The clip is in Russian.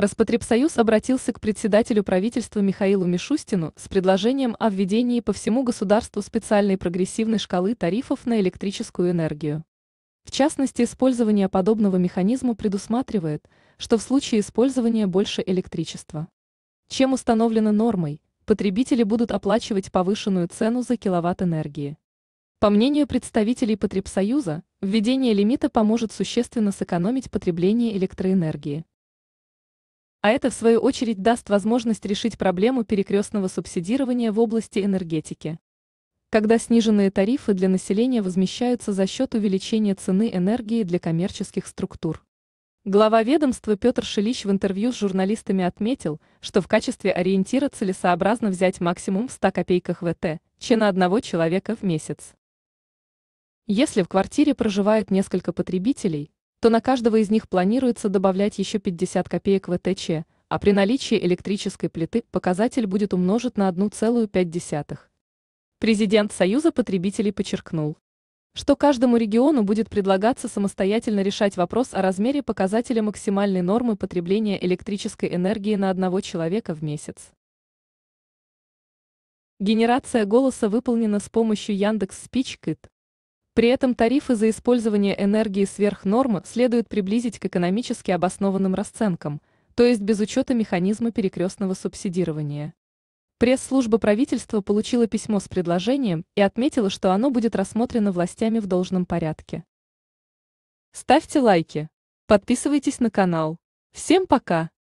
Распотребсоюз обратился к председателю правительства Михаилу Мишустину с предложением о введении по всему государству специальной прогрессивной шкалы тарифов на электрическую энергию. В частности, использование подобного механизма предусматривает, что в случае использования больше электричества, чем установлено нормой, потребители будут оплачивать повышенную цену за киловатт энергии. По мнению представителей Потребсоюза, введение лимита поможет существенно сэкономить потребление электроэнергии. А это, в свою очередь, даст возможность решить проблему перекрестного субсидирования в области энергетики. Когда сниженные тарифы для населения возмещаются за счет увеличения цены энергии для коммерческих структур. Глава ведомства Петр Шилищ в интервью с журналистами отметил, что в качестве ориентира целесообразно взять максимум в 100 копейках ВТ, че на одного человека в месяц. Если в квартире проживает несколько потребителей, то на каждого из них планируется добавлять еще 50 копеек ВТЧ, а при наличии электрической плиты показатель будет умножить на 1,5. Президент Союза потребителей подчеркнул, что каждому региону будет предлагаться самостоятельно решать вопрос о размере показателя максимальной нормы потребления электрической энергии на одного человека в месяц. Генерация голоса выполнена с помощью Яндекс Спич при этом тарифы за использование энергии сверх нормы следует приблизить к экономически обоснованным расценкам, то есть без учета механизма перекрестного субсидирования. Пресс-служба правительства получила письмо с предложением и отметила, что оно будет рассмотрено властями в должном порядке. Ставьте лайки, подписывайтесь на канал. Всем пока!